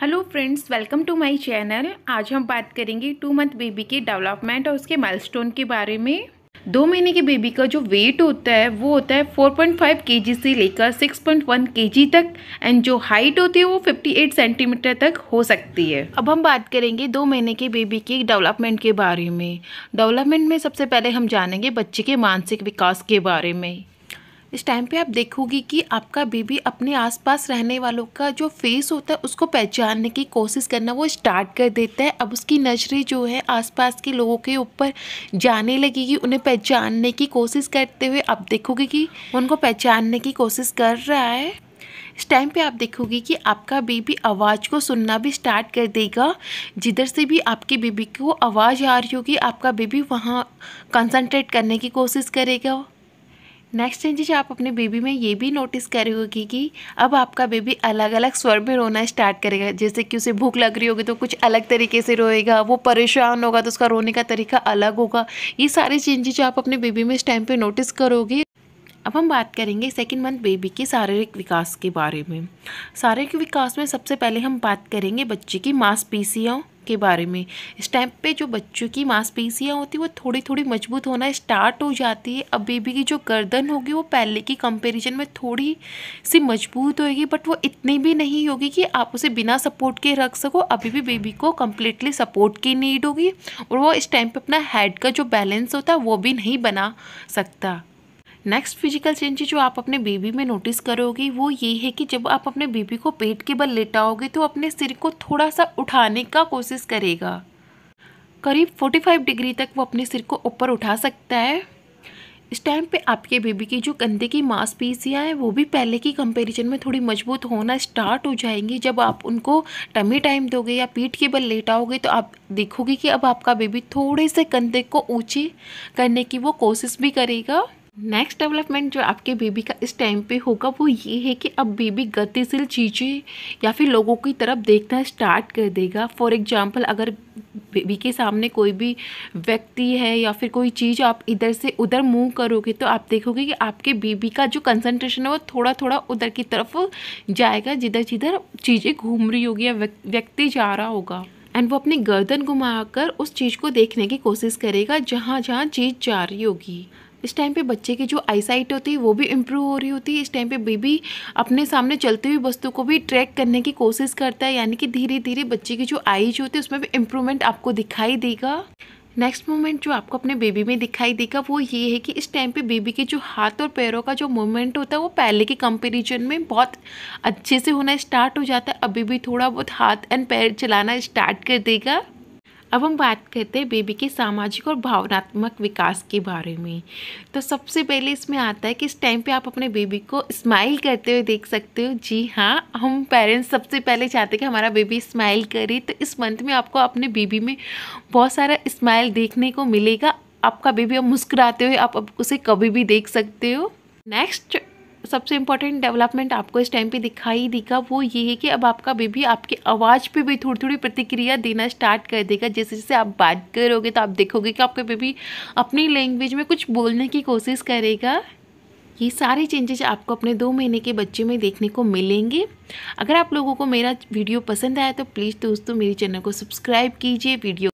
hello friends welcome to my channel आज हम बात करेंगे टू मंथ बेबी के डेवलपमेंट और उसके माइलस्टोन के बारे में दो महीने के बेबी का जो वेट होता है वो होता है 4.5 केजी से लेकर 6.1 केजी तक एंड जो हाइट होती है वो 58 सेंटीमीटर तक हो सकती है अब हम बात करेंगे दो महीने के बेबी के डेवलपमेंट के बारे में डेवलपमेंट में सबसे पहले हम जानेंगे बच्चे के मानसिक विकास के बारे में इस टाइम पे आप देखोगी कि आपका बेबी अपने आसपास रहने वालों का जो फेस होता है उसको पहचानने की कोशिश करना वो स्टार्ट कर देता है अब उसकी नजरें जो है आसपास के लोगों के ऊपर जाने लगेगी उन्हें पहचानने की कोशिश करते हुए आप देखोगे कि उनको पहचानने की कोशिश कर रहा है इस टाइम पे आप देखोगे कि आपका बेबी आवाज़ को सुनना भी स्टार्ट कर देगा जिधर से भी आपके बेबी को आवाज़ आ रही होगी आपका बेबी वहाँ कंसंट्रेट करने की कोशिश करेगा नेक्स्ट चेंजेस आप अपने बेबी में ये भी नोटिस होगी कि अब आपका बेबी अलग अलग स्वर में रोना स्टार्ट करेगा जैसे कि उसे भूख लग रही होगी तो कुछ अलग तरीके से रोएगा वो परेशान होगा तो उसका रोने का तरीका अलग होगा ये सारे चेंजेज आप अपने बेबी में इस टाइम पे नोटिस करोगे अब हम बात करेंगे सेकेंड मंथ बेबी के शारीरिक विकास के बारे में शारीरिक विकास में सबसे पहले हम बात करेंगे बच्चे की मांसपेशियों के बारे में इस टाइम पे जो बच्चों की मांसपेशियाँ होती हैं वो थोड़ी थोड़ी मजबूत होना स्टार्ट हो जाती है अब बेबी की जो गर्दन होगी वो पहले की कंपेरिजन में थोड़ी सी मजबूत होगी बट वो इतनी भी नहीं होगी कि आप उसे बिना सपोर्ट के रख सको अभी भी बेबी को कम्प्लीटली सपोर्ट की नीड होगी और वो इस टाइम पर अपना हेड का जो बैलेंस होता है वो भी नहीं बना सकता नेक्स्ट फिजिकल चेंज जो आप अपने बेबी में नोटिस करोगे वो ये है कि जब आप अपने बेबी को पेट के बल लेटाओगे तो अपने सिर को थोड़ा सा उठाने का कोशिश करेगा करीब 45 डिग्री तक वो अपने सिर को ऊपर उठा सकता है इस टाइम पे आपके बेबी की जो कंधे की मांसपेशियाँ हैं वो भी पहले की कंपेरिजन में थोड़ी मजबूत होना स्टार्ट हो जाएंगी जब आप उनको टमी टाइम दोगे या पीठ के बल लेटाओगे तो आप देखोगे कि अब आपका बेबी थोड़े से कंधे को ऊँचे करने की वो कोशिश भी करेगा नेक्स्ट डेवलपमेंट जो आपके बेबी का इस टाइम पे होगा वो ये है कि अब बेबी गतिशील चीज़ें या फिर लोगों की तरफ देखना स्टार्ट कर देगा फॉर एग्जांपल अगर बेबी के सामने कोई भी व्यक्ति है या फिर कोई चीज़ आप इधर से उधर मूव करोगे तो आप देखोगे कि आपके बेबी का जो कंसंट्रेशन है वो थोड़ा थोड़ा उधर की तरफ जाएगा जिधर जिधर चीज़ें घूम रही होगी या व्यक्ति जा रहा होगा एंड वो अपनी गर्दन घुमाकर उस चीज़ को देखने की कोशिश करेगा जहाँ जहाँ चीज़ जा रही होगी इस टाइम पे बच्चे की जो आईसाइट होती है वो भी इम्प्रूव हो रही होती है इस टाइम पे बेबी अपने सामने चलती हुई वस्तु को भी ट्रैक करने की कोशिश करता है यानी कि धीरे धीरे बच्चे की जो आईज होती है उसमें भी इम्प्रूवमेंट आपको दिखाई देगा नेक्स्ट मोमेंट जो आपको अपने बेबी में दिखाई देगा वो ये है कि इस टाइम पे बेबी के जो हाथ और पैरों का जो मूवमेंट होता है वो पहले के कंपेरिजन में बहुत अच्छे से होना स्टार्ट हो जाता है अभी भी थोड़ा बहुत हाथ एंड पैर चलाना स्टार्ट कर देगा अब हम बात करते हैं बेबी के सामाजिक और भावनात्मक विकास के बारे में तो सबसे पहले इसमें आता है कि इस टाइम पे आप अपने बेबी को स्माइल करते हुए देख सकते हो जी हाँ हम पेरेंट्स सबसे पहले चाहते हैं कि हमारा बेबी स्माइल करे तो इस मंथ में आपको अपने बेबी में बहुत सारा स्माइल देखने को मिलेगा आपका बेबी अब मुस्कुराते हुए आप उसे कभी भी देख सकते हो नेक्स्ट सबसे इम्पॉर्टेंट डेवलपमेंट आपको इस टाइम पे दिखाई देगा वो ये है कि अब आपका बेबी आपकी आवाज़ पे भी थोड़ी थोड़ी प्रतिक्रिया देना स्टार्ट कर देगा जैसे जैसे आप बात करोगे तो आप देखोगे कि आपका बेबी अपनी लैंग्वेज में कुछ बोलने की कोशिश करेगा ये सारे चेंजेस आपको अपने दो महीने के बच्चे में देखने को मिलेंगे अगर आप लोगों को मेरा वीडियो पसंद आया तो प्लीज़ दोस्तों मेरे चैनल को सब्सक्राइब कीजिए वीडियो